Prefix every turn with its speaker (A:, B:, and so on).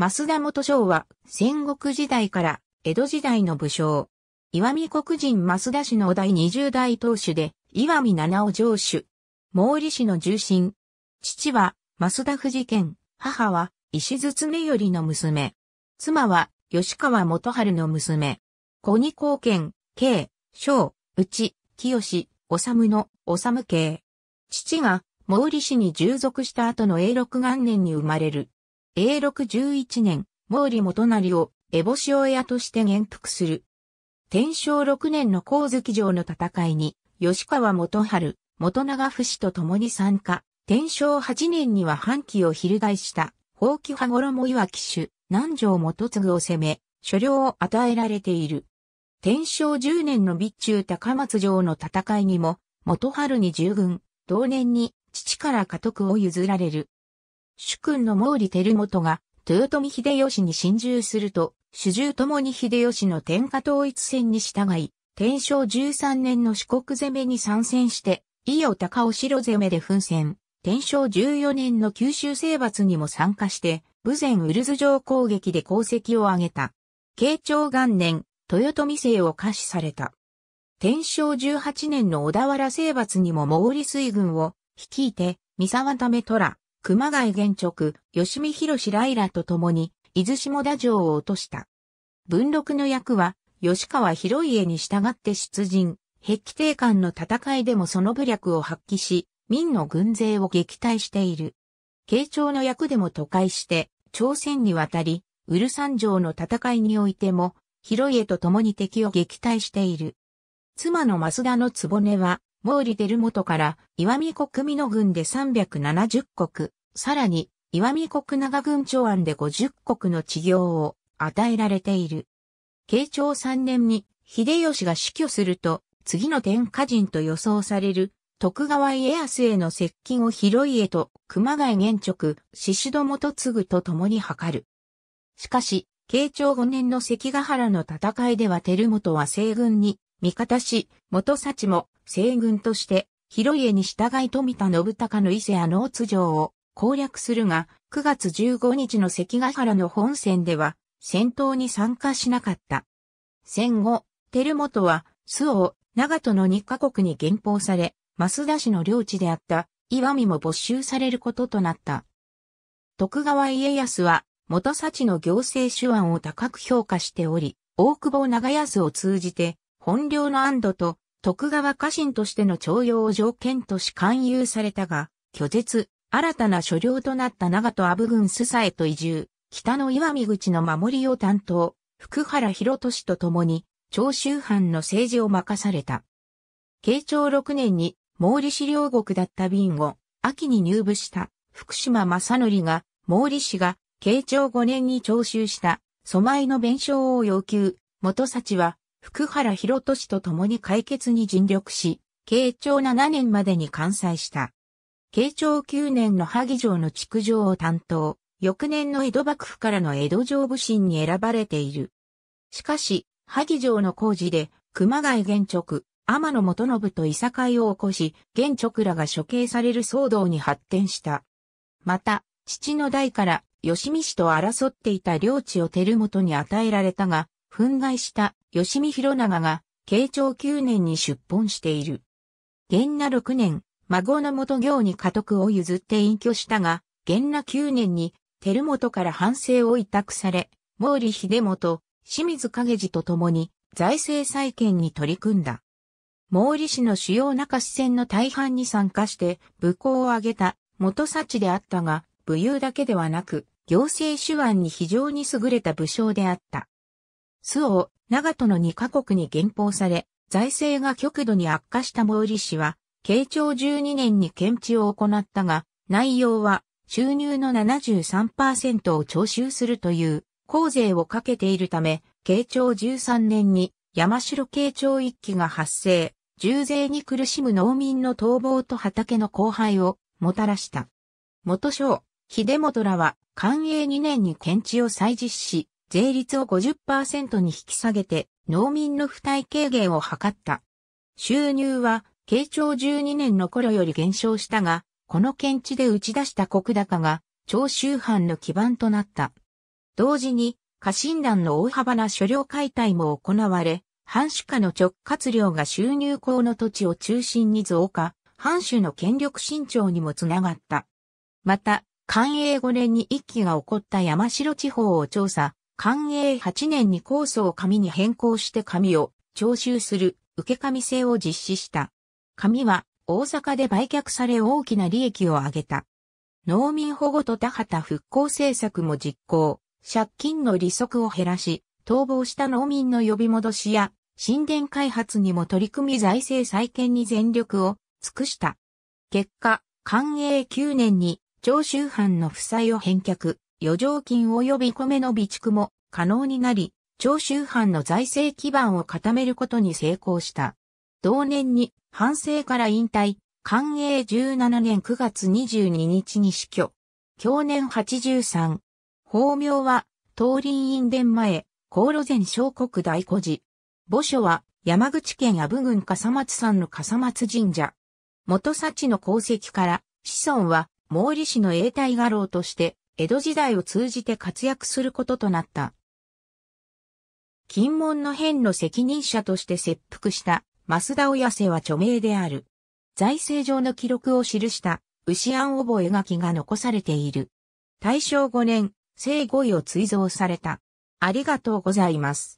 A: 増田元将は戦国時代から江戸時代の武将。岩見国人増田氏の第二十代当主で、岩見七尾城主。毛利氏の重臣。父は増田富士県、母は石津よ頼の娘。妻は吉川元春の娘。小二高県、慶、小、内、清、治の、治系。父が毛利氏に従属した後の永禄元年に生まれる。永禄11年、毛利元就を烏帽子親として元服する。天正6年の光月城の戦いに、吉川元春、元長不死と共に参加。天正8年には反旗を翻した、放棄派衣岩騎手、南条元継を攻め、所領を与えられている。天正10年の備中高松城の戦いにも、元春に従軍、同年に父から家督を譲られる。主君の毛利輝元が豊臣秀吉に侵入すると、主従ともに秀吉の天下統一戦に従い、天正13年の四国攻めに参戦して、伊予高尾城攻めで奮戦。天正14年の九州征伐にも参加して、武前ウルズ城攻撃で功績を挙げた。慶長元年、豊臣姓を下賜された。天正18年の小田原征伐にも毛利水軍を率いて、三沢ため虎、熊谷玄直、吉見博士ライラと共に、伊豆下田城を落とした。文禄の役は、吉川広家に従って出陣、壁定官の戦いでもその武力を発揮し、民の軍勢を撃退している。慶長の役でも都会して、朝鮮に渡り、ウルサン城の戦いにおいても、広家と共に敵を撃退している。妻の増田の局は、毛利輝元から、岩見国美の軍で370国、さらに、岩見国長郡長案で50国の治業を与えられている。慶長3年に秀吉が死去すると、次の天下人と予想される徳川家康への接近を広家と熊谷玄直、宍戸元ぐと共に図る。しかし、慶長5年の関ヶ原の戦いでは照元は西軍に味方し、元幸も西軍として広家に従い富田信孝の伊勢阿能津城を攻略するが、9月15日の関ヶ原の本戦では、戦闘に参加しなかった。戦後、照元は、周を長門の2カ国に原報され、増田氏の領地であった、岩見も没収されることとなった。徳川家康は、元幸の行政手腕を高く評価しており、大久保長安を通じて、本領の安堵と徳川家臣としての徴用を条件とし勧誘されたが、拒絶、新たな所領となった長戸阿武郡須佐へと移住、北の岩見口の守りを担当、福原博俊と共に、長州藩の政治を任された。慶長6年に、毛利氏領国だった瓶を、秋に入部した福島正則が、毛利氏が、慶長5年に徴収した、疎米の弁償を要求、元幸は、福原博俊と共に解決に尽力し、慶長7年までに完済した。慶長9年の萩城の築城を担当、翌年の江戸幕府からの江戸城武神に選ばれている。しかし、萩城の工事で、熊谷玄直、天野元信といさかいを起こし、玄直らが処刑される騒動に発展した。また、父の代から、吉見氏と争っていた領地を照元に与えられたが、憤慨した吉見広長が、慶長9年に出奔している。元那6年、孫の元行に家督を譲って隠居したが、元那9年に、照本から反省を委託され、毛利秀元、清水影次と共に財政再建に取り組んだ。毛利氏の主要中支線の大半に参加して武功を挙げた元幸であったが、武勇だけではなく、行政手腕に非常に優れた武将であった。周を長門の2カ国に減俸され、財政が極度に悪化した毛利氏は、慶長12年に検知を行ったが、内容は収入の73%を徴収するという公税をかけているため、慶長13年に山城慶長一揆が発生、重税に苦しむ農民の逃亡と畑の荒廃をもたらした。元将、秀元らは、官営2年に検知を再実施、税率を50%に引き下げて、農民の負担軽減を図った。収入は慶長12年の頃より減少したが、この県地で打ち出した国高が、長州藩の基盤となった。同時に、家臣団の大幅な所領解体も行われ、藩主下の直轄領が収入港の土地を中心に増加、藩主の権力伸長にもつながった。また、官営5年に一揆が起こった山城地方を調査、官営8年に構想を紙に変更して紙を徴収する受け紙制を実施した。紙は大阪で売却され大きな利益を上げた。農民保護と田畑復興政策も実行、借金の利息を減らし、逃亡した農民の呼び戻しや、神殿開発にも取り組み財政再建に全力を尽くした。結果、寛永9年に長州藩の負債を返却、余剰金及び米の備蓄も可能になり、長州藩の財政基盤を固めることに成功した。同年に反省から引退、寛永17年9月22日に死去。去年83。法名は、東林院殿前、高路前小国大古寺。墓所は、山口県阿武郡笠松山の笠松神社。元幸の功績から、子孫は、毛利氏の永代画廊として、江戸時代を通じて活躍することとなった。金門の変の責任者として切腹した増田親世は著名である。財政上の記録を記した、牛庵覚書が残されている。大正5年、聖五位を追贈された。ありがとうございます。